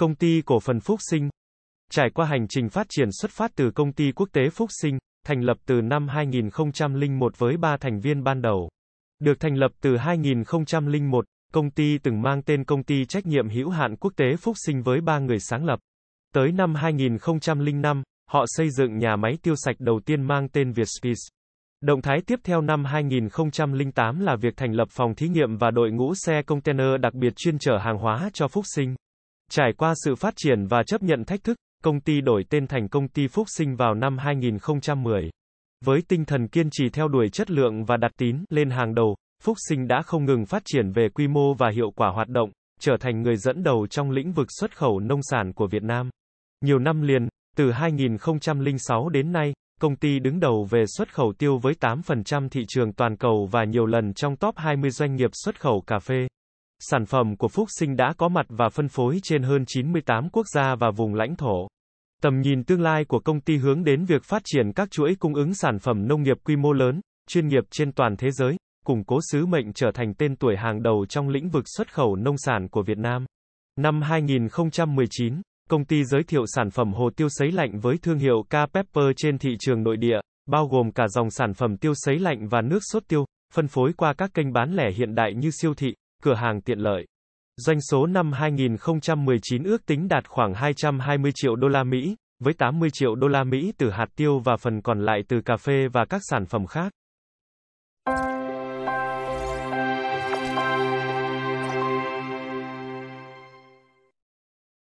Công ty cổ phần Phúc Sinh Trải qua hành trình phát triển xuất phát từ công ty quốc tế Phúc Sinh, thành lập từ năm 2001 với 3 thành viên ban đầu. Được thành lập từ 2001, công ty từng mang tên công ty trách nhiệm hữu hạn quốc tế Phúc Sinh với 3 người sáng lập. Tới năm 2005, họ xây dựng nhà máy tiêu sạch đầu tiên mang tên Vietspace. Động thái tiếp theo năm 2008 là việc thành lập phòng thí nghiệm và đội ngũ xe container đặc biệt chuyên chở hàng hóa cho Phúc Sinh. Trải qua sự phát triển và chấp nhận thách thức, công ty đổi tên thành công ty Phúc Sinh vào năm 2010. Với tinh thần kiên trì theo đuổi chất lượng và đặt tín lên hàng đầu, Phúc Sinh đã không ngừng phát triển về quy mô và hiệu quả hoạt động, trở thành người dẫn đầu trong lĩnh vực xuất khẩu nông sản của Việt Nam. Nhiều năm liền, từ 2006 đến nay, công ty đứng đầu về xuất khẩu tiêu với 8% thị trường toàn cầu và nhiều lần trong top 20 doanh nghiệp xuất khẩu cà phê. Sản phẩm của Phúc Sinh đã có mặt và phân phối trên hơn 98 quốc gia và vùng lãnh thổ. Tầm nhìn tương lai của công ty hướng đến việc phát triển các chuỗi cung ứng sản phẩm nông nghiệp quy mô lớn, chuyên nghiệp trên toàn thế giới, củng cố sứ mệnh trở thành tên tuổi hàng đầu trong lĩnh vực xuất khẩu nông sản của Việt Nam. Năm 2019, công ty giới thiệu sản phẩm hồ tiêu sấy lạnh với thương hiệu K-Pepper trên thị trường nội địa, bao gồm cả dòng sản phẩm tiêu sấy lạnh và nước sốt tiêu, phân phối qua các kênh bán lẻ hiện đại như siêu thị, cửa hàng tiện lợi. Doanh số năm 2019 ước tính đạt khoảng 220 triệu đô la Mỹ, với 80 triệu đô la Mỹ từ hạt tiêu và phần còn lại từ cà phê và các sản phẩm khác.